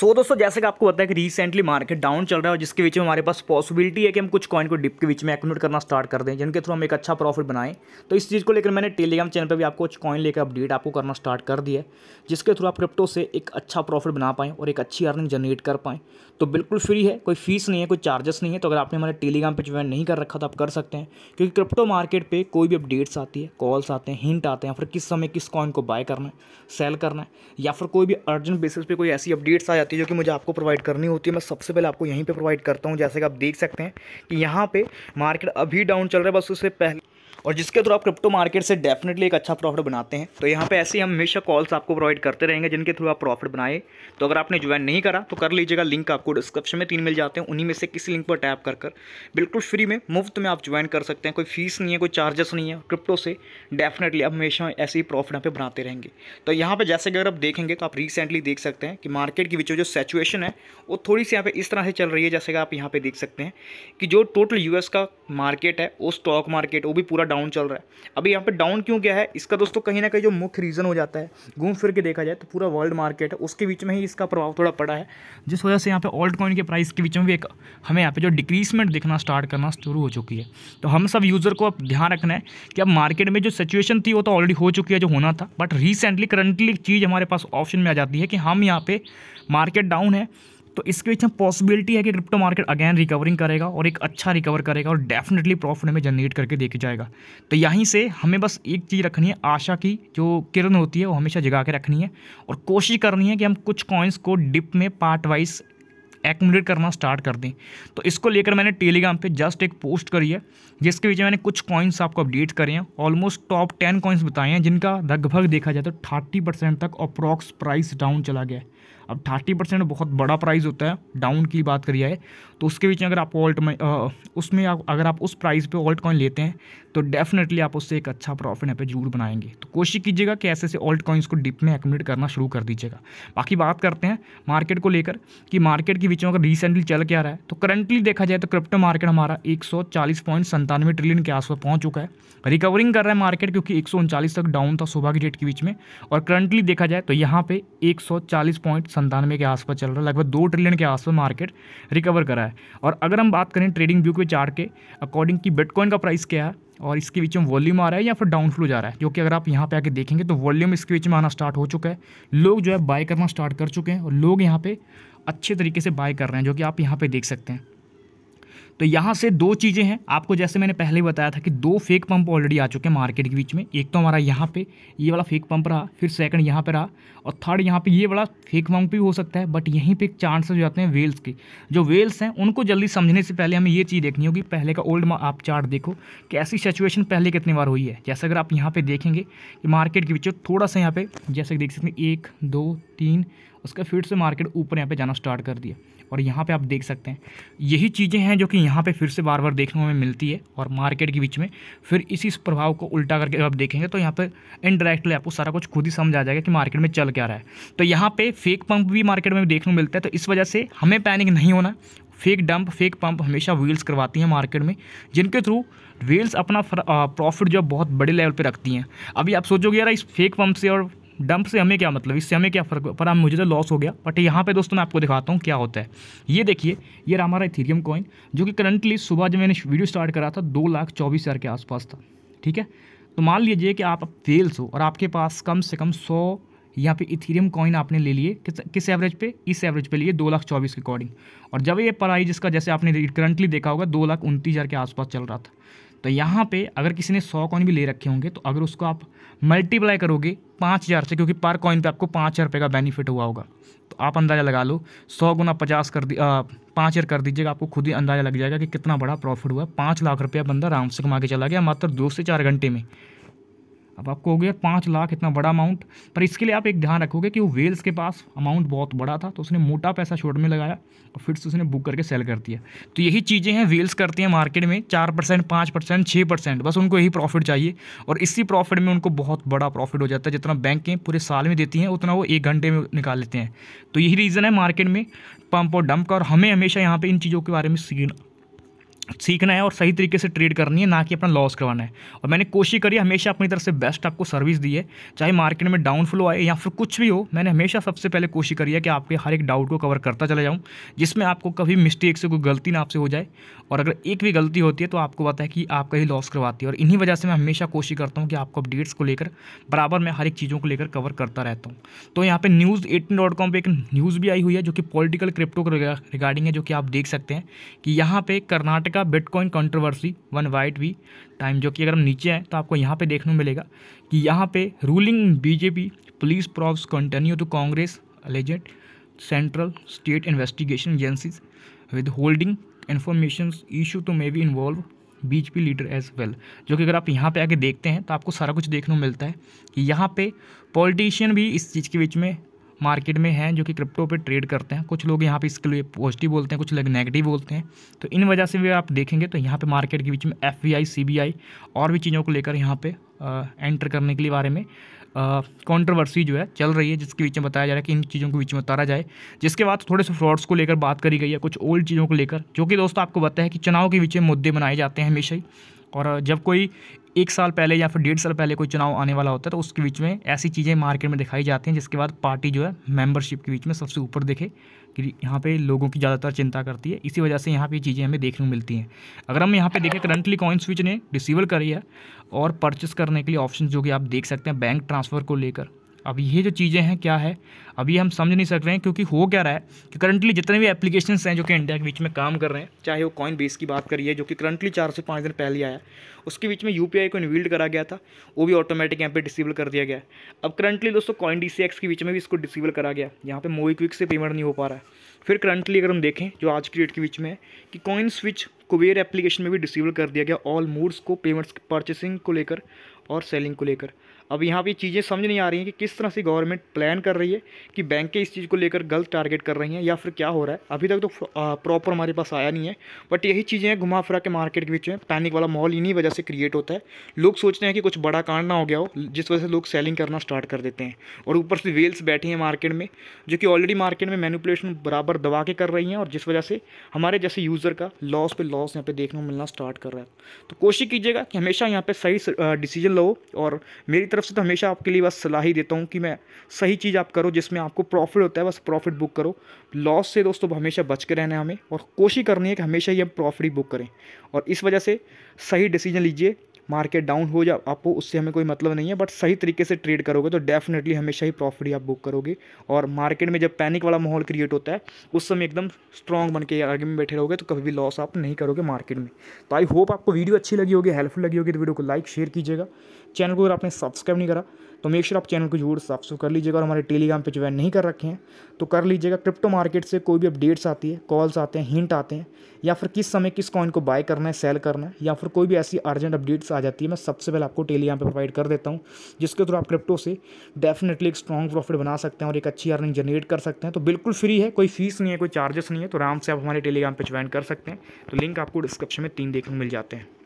सो so, दोस्तों जैसे कि आपको पता है कि रिसेंटली मार्केट डाउन चल रहा है और जिसके बीच में हमारे पास पॉसिबिलिटी है कि हम कुछ कॉइन को डिप के बीच में एक्मिट करना स्टार्ट कर दें जिनके थ्रू हम एक अच्छा प्रॉफिट बनाएं तो इस चीज़ को लेकर मैंने टेलीग्राम चैनल पर भी आपको कुछ कॉइन लेकर अपडेट आपको करना स्टार्ट कर दिया जिसके थ्रू आप क्रिप्टो से एक अच्छा प्रॉफिट बना पाएँ और एक अच्छी अर्निंग जनरेट कर पाएँ तो बिल्कुल फ्री है कोई फीस नहीं है कोई चार्जेस नहीं है तो अगर आपने हमारे टेलीग्राम पर ज्वाइन नहीं कर रखा तो आप कर सकते हैं क्योंकि क्रिप्टो मार्केट पर कोई भी अपडेट्स आती है कॉल्स आते हैं हिंट आते हैं फिर किस समय किस कॉइन को बाय करना है सेल करना है या फिर कोई भी अर्जेंट बेसिस पर कोई ऐसी अपडेट्स आ रहती है जो कि मुझे आपको प्रोवाइड करनी होती है मैं सबसे पहले आपको यहीं पर प्रोवाइड करता हूँ जैसे कि आप देख सकते हैं कि यहाँ पर मार्केट अभी डाउन चल रहा है बस उससे पहले और जिसके थ्रू आप क्रिप्टो मार्केट से डेफिनेटली एक अच्छा प्रॉफिट बनाते हैं तो यहाँ पे ऐसे हम हमेशा कॉल्स आपको प्रोवाइड करते रहेंगे जिनके थ्रू आप प्रॉफिट बनाए तो अगर आपने ज्वाइन नहीं करा तो कर लीजिएगा लिंक आपको डिस्क्रिप्शन में तीन मिल जाते हैं उन्हीं में से किसी लिंक पर टैप कर कर बिल्कुल फ्री में मुफ्त में आप ज्वाइन कर सकते हैं कोई फीस नहीं है कोई चार्जेस नहीं है क्रिप्टो से डेफिनेटली आप हमेशा ऐसे ही प्रॉफिट यहाँ पर बनाते रहेंगे तो यहाँ पर जैसे कि अगर आप देखेंगे तो आप रिसेंटली देख सकते हैं कि मार्केट के बीच जो सेचुएशन है वो थोड़ी सी यहाँ पर इस तरह से चल रही है जैसे कि आप यहाँ पर देख सकते हैं कि जो टोटल यू का मार्केट है वो स्टॉक मार्केट वो भी पूरा डाउन चल रहा है अभी यहाँ पे डाउन क्यों क्या है इसका दोस्तों कहीं ना कहीं जो मुख्य रीज़न हो जाता है घूम फिर के देखा जाए तो पूरा वर्ल्ड मार्केट है उसके बीच में ही इसका प्रभाव थोड़ा पड़ा है जिस वजह से यहाँ पे ओल्ड कॉइन के प्राइस के बीच में भी एक हमें यहाँ पे जो डिक्रीजमेंट दिखना स्टार्ट करना शुरू हो चुकी है तो हम सब यूज़र को अब ध्यान रखना है कि अब मार्केट में जो सिचुएशन थी वो तो ऑलरेडी हो चुकी है जो होना था बट रिसेंटली करंटली चीज़ हमारे पास ऑप्शन में आ जाती है कि हम यहाँ पे मार्केट डाउन है तो इसके बीच में पॉसिबिलिटी है कि क्रिप्टो मार्केट अगेन रिकवरिंग करेगा और एक अच्छा रिकवर करेगा और डेफिनेटली प्रॉफिट हमें जनरेट करके देख जाएगा तो यहीं से हमें बस एक चीज़ रखनी है आशा की जो किरण होती है वो हमेशा जगा के रखनी है और कोशिश करनी है कि हम कुछ कॉइन्स को डिप में पार्ट वाइज एकमुलेट करना स्टार्ट कर दें तो इसको लेकर मैंने टेलीग्राम पे जस्ट एक पोस्ट करी है जिसके बीच मैंने कुछ कॉइन्स आपको अपडेट करे हैं ऑलमोस्ट टॉप टेन कॉइन्स बताए हैं जिनका लगभग देखा जाए तो थर्टी परसेंट तक अप्रॉक्स प्राइस डाउन चला गया है अब थर्टी परसेंट बहुत बड़ा प्राइस होता है डाउन की बात करी जाए तो उसके बीच में अगर आप ऑल्ट में उसमें अगर आप उस प्राइस पे ऑल्ट कॉइन लेते हैं तो डेफिनेटली आप उससे एक अच्छा प्रॉफिट यहाँ पे जरूर बनाएंगे तो कोशिश कीजिएगा कि ऐसे ऐसे ऑल्ट कॉइन्स को डिप में एकमिनेट करना शुरू कर दीजिएगा बाकी बात करते हैं मार्केट को लेकर कि मार्केट के बीच में अगर रिसेंटली चल क्या रहा है तो करंटली देखा जाए तो क्रिप्टो मार्केट हमारा एक सौ ट्रिलियन के आसपास पहुँच चुका है रिकवरिंग कर रहा है मार्केट क्योंकि एक तक डाउन था सुबह की डेट के बीच में और करंटली देखा जाए तो यहाँ पे एक संतानवे के आसपास चल रहा है लगभग दो ट्रिलियन के आसपास मार्केट रिकवर करा है और अगर हम बात करें ट्रेडिंग व्यू के चार्ट के अकॉर्डिंग कि बिटकॉइन का प्राइस क्या है और इसके बीच में वॉल्यूम आ रहा है या फिर डाउन फ्लो जा रहा है जो कि अगर आप यहाँ पे आके देखेंगे तो वॉल्यूम इसके बीच में आना स्टार्ट हो चुका है लोग जो है बाय करना स्टार्ट कर चुके हैं और लोग यहाँ पे अच्छे तरीके से बाय कर रहे हैं जो कि आप यहाँ पे देख सकते हैं तो यहाँ से दो चीज़ें हैं आपको जैसे मैंने पहले ही बताया था कि दो फेक पंप ऑलरेडी आ चुके हैं मार्केट के बीच में एक तो हमारा यहाँ पे ये वाला फेक पंप रहा फिर सेकंड यहाँ पे रहा और थर्ड यहाँ पे ये वाला फेक पंप भी हो सकता है बट यहीं पे एक चांस हो जाते हैं वेल्स के जो वेल्स हैं उनको जल्दी समझने से पहले हमें ये चीज़ देखनी होगी पहले का ओल्ड आप चार्ट देखो कि ऐसी सिचुएशन पहले कितनी बार हुई है जैसे अगर आप यहाँ पर देखेंगे कि मार्केट के बीच थोड़ा सा यहाँ पर जैसे देख सकते हैं एक दो तीन उसका फिर से मार्केट ऊपर यहाँ पे जाना स्टार्ट कर दिया और यहाँ पे आप देख सकते हैं यही चीज़ें हैं जो कि यहाँ पे फिर से बार बार देखने में मिलती है और मार्केट के बीच में फिर इसी प्रभाव को उल्टा करके जब आप देखेंगे तो यहाँ पर इनडायरेक्टली आपको सारा कुछ खुद ही समझ आ जाएगा कि मार्केट में चल क्या रहा है तो यहाँ पर फेक पंप भी मार्केट में देखने को मिलता है तो इस वजह से हमें पैनिक नहीं होना फेक डंप फेक पंप हमेशा व्हील्स करवाती हैं मार्केट में जिनके थ्रू व्हील्स अपना प्रॉफिट जो बहुत बड़े लेवल पे रखती हैं अभी आप सोचोगे यार इस फेक पंप से और डंप से हमें क्या मतलब इससे हमें क्या फर्क पर हम मुझे तो लॉस हो गया बट यहाँ पे दोस्तों मैं आपको दिखाता हूँ क्या होता है ये देखिए ये रहा हमारा इथीरियम कॉइन जो कि करंटली सुबह जब मैंने वीडियो स्टार्ट करा था दो लाख चौबीस हज़ार के आसपास था ठीक है तो मान लीजिए कि आप फेल्स हो और आपके पास कम से कम सौ यहाँ पे इथीरियम कॉइन आपने ले लिए किस किस एवरेज पे इस एवरेज पे लिए दो लाख चौबीस के अकॉर्डिंग और जब ये प्राइज इसका जैसे आपने करंटली देखा होगा दो लाख उनतीस हज़ार के आसपास चल रहा था तो यहाँ पे अगर किसी ने सौ कॉइन भी ले रखे होंगे तो अगर उसको आप मल्टीप्लाई करोगे पाँच हज़ार से क्योंकि पर कॉइन पे आपको पाँच हज़ार रुपये का बेनिफिट हुआ होगा तो आप अंदाज़ा लगा लो सौ गुना पचास कर दी पाँच हज़ार कर दीजिएगा आपको खुद ही अंदाज़ा लग जाएगा कि कितना बड़ा प्रॉफिट हुआ पाँच लाख रुपया बंदा आराम से कमा के चला गया मात्र दो से चार घंटे में अब आपको हो गया पाँच लाख इतना बड़ा अमाउंट पर इसके लिए आप एक ध्यान रखोगे कि वो वेल्स के पास अमाउंट बहुत बड़ा था तो उसने मोटा पैसा शॉर्ट में लगाया और फिर से उसने बुक करके सेल कर दिया तो यही चीज़ें हैं वेल्स करते हैं मार्केट में चार परसेंट पाँच परसेंट छः परसेंट बस उनको यही प्रॉफिट चाहिए और इसी प्रॉफिट में उनको बहुत बड़ा प्रॉफिट हो जाता है जितना बैंकें पूरे साल में देती हैं उतना वो एक घंटे में निकाल लेते हैं तो यही रीज़न है मार्केट में पंप और डंप का और हमें हमेशा यहाँ पर इन चीज़ों के बारे में सीखना सीखना है और सही तरीके से ट्रेड करनी है ना कि अपना लॉस करवाना है और मैंने कोशिश करी हमेशा अपनी तरफ से बेस्ट आपको सर्विस दी है चाहे मार्केट में डाउन फ्लो आए या फिर कुछ भी हो मैंने हमेशा सबसे पहले कोशिश करी है कि आपके हर एक डाउट को कवर करता चला जाऊँ जिसमें आपको कभी मिस्टेक से कोई गलती ना आपसे हो जाए और अगर एक भी गलती होती है तो आपको पता है कि आपका ही लॉस करवाती है और इन्हीं वजह से मैं हमेशा कोशिश करता हूँ कि आपको अपडेट्स को लेकर बराबर मैं हर एक चीज़ों को लेकर कवर करता रहता हूँ तो यहाँ पर न्यूज़ एटीन डॉट कॉम पर एक न्यूज़ भी आई हुई है जो कि पॉलिटिकल क्रिप्टो रिगार्डिंग है जो कि आप देख सकते हैं कि यहाँ पर कर्नाटका मिलेगा bitcoin controversy one white we time जो कि अगर हम नीचे हैं तो आपको यहाँ पे देखने को मिलेगा कि यहाँ पे ruling BJP police probes continue to Congress alleging central state investigation agencies withholding information issue तो may be involve BJP leader as well जो कि अगर आप यहाँ पे आके देखते हैं तो आपको सारा कुछ देखने को मिलता है कि यहाँ पे पॉलिटिशियन भी इस चीज़ के बीच में मार्केट में हैं जो कि क्रिप्टो पे ट्रेड करते हैं कुछ लोग यहाँ पे इसके लिए पॉजिटिव बोलते हैं कुछ लोग नेगेटिव बोलते हैं तो इन वजह से भी आप देखेंगे तो यहाँ पे मार्केट के बीच में एफ बी और भी चीज़ों को लेकर यहाँ पे एंटर करने के लिए बारे में कंट्रोवर्सी जो है चल रही है जिसके बीच में बताया जा रहा है कि इन चीज़ों के बीच में उतारा जाए जिसके बाद थोड़े से फ्रॉड्स को लेकर बात करी गई है कुछ ओल्ड चीज़ों को लेकर जो कि दोस्तों आपको पता है कि चुनाव के बीच में मुद्दे बनाए जाते हैं हमेशा ही और जब कोई एक साल पहले या फिर डेढ़ साल पहले कोई चुनाव आने वाला होता है तो उसके बीच में ऐसी चीज़ें मार्केट में दिखाई जाती हैं जिसके बाद पार्टी जो है मेंबरशिप के बीच में सबसे ऊपर देखे कि यहाँ पे लोगों की ज़्यादातर चिंता करती है इसी वजह से यहाँ पे चीज़ें हमें देखने को मिलती हैं अगर हम यहाँ पे देखें करंटली कॉइन स्विच ने रिसीवल करी है और परचेस करने के लिए ऑप्शन जो कि आप देख सकते हैं बैंक ट्रांसफ़र को लेकर अब ये जो चीज़ें हैं क्या है अभी हम समझ नहीं सक रहे हैं क्योंकि हो क्या रहा है कि करंटली जितने भी एप्लीकेशन हैं जो कि इंडिया के बीच में काम कर रहे हैं चाहे वो कॉइन बेस की बात करिए जो कि करंटली चार से पाँच दिन पहले आया उसके बीच में यू को इन्वील्ड करा गया था वो भी ऑटोमेटिक यहाँ पर डिसेबल कर दिया गया अब करंटली दोस्तों कॉइन डी के बीच में भी इसको डिसेबल करा गया यहाँ पर क्विक से पेमेंट नहीं हो पा रहा है फिर करंटली अगर हम देखें जो आज की डेट के बीच में कि कॉइन स्विच कुबेर एप्लीकेशन में भी डिसेबल कर दिया गया ऑल मूड्स को पेमेंट्स परचेसिंग को लेकर और सेलिंग को लेकर अब यहाँ पे चीज़ें समझ नहीं आ रही हैं कि किस तरह से गवर्नमेंट प्लान कर रही है कि बैंकें इस चीज़ को लेकर गलत टारगेट कर रही हैं या फिर क्या हो रहा है अभी तक तो प्रॉपर हमारे पास आया नहीं है बट यही चीज़ें हैं घुमा फिरा के मार्केट के बीच में पैनिक वाला माहौल इन्हीं वजह से क्रिएट होता है लोग सोचते हैं कि कुछ बड़ा कांड ना हो गया हो जिस वजह से लोग सेलिंग करना स्टार्ट कर देते हैं और ऊपर से वेल्स बैठी हैं मार्केट में जो कि ऑलरेडी मार्केट में मैनुपुलेशन बराबर दबा के कर रही हैं और जिस वजह से हमारे जैसे यूज़र का लॉस पे लॉस यहाँ पे देखने को मिलना स्टार्ट कर रहा है तो कोशिश कीजिएगा कि हमेशा यहाँ पर सही डिसीजन लो और मेरी तरफ से तो हमेशा आपके लिए बस सलाह ही देता हूँ कि मैं सही चीज़ आप करो जिसमें आपको प्रॉफिट होता है बस प्रॉफिट बुक करो लॉस से दोस्तों हमेशा बच के रहना है हमें और कोशिश करनी है कि हमेशा ही हम प्रॉफिट ही बुक करें और इस वजह से सही डिसीजन लीजिए मार्केट डाउन हो जाए आपको उससे हमें कोई मतलब नहीं है बट सही तरीके से ट्रेड करोगे तो डेफिनेटली हमेशा ही प्रॉफिट ही आप बुक करोगे और मार्केट में जब पैनिक वाला माहौल क्रिएट होता है उस समय एकदम स्ट्रॉन्ग बन के आगे में बैठे रहोगे तो कभी भी लॉस आप नहीं करोगे मार्केट में तो आई होप आपको वीडियो अच्छी लगी होगी हेल्पफुल लगी होगी तो वीडियो को लाइक शेयर कीजिएगा चैनल को अगर आपने सब्सक्राइब नहीं करा तो मेक श्योर आप चैनल को जरूर साफ कर लीजिएगा और हमारे टेलीग्राम पे ज्वाइन नहीं कर रखे हैं तो कर लीजिएगा क्रिप्टो मार्केट से कोई भी अपडेट्स आती है कॉल्स आते हैं हिंट आते हैं या फिर किस समय किस कॉइन को बाय करना है सेल करना है या फिर कोई भी ऐसी अर्जेंट अपडेट्स आ जाती है मैं सबसे पहले आपको टेलीग्राम पर प्रोवाइड कर देता हूँ जिसके थ्रू आप क्रिप्टो से डेफिनेटली एक स्ट्रॉन्ग प्रॉफिट बना सकते हैं और एक अच्छी अर्निंग जनरेट कर सकते हैं तो बिल्कुल फ्री है कोई फीस नहीं है कोई चार्जेस नहीं है तो आराम से आप हमारे टेलीग्राम पर ज्वाइन कर सकते हैं तो लिंक आपको डिस्क्रिप्शन में तीन देखने मिल जाते हैं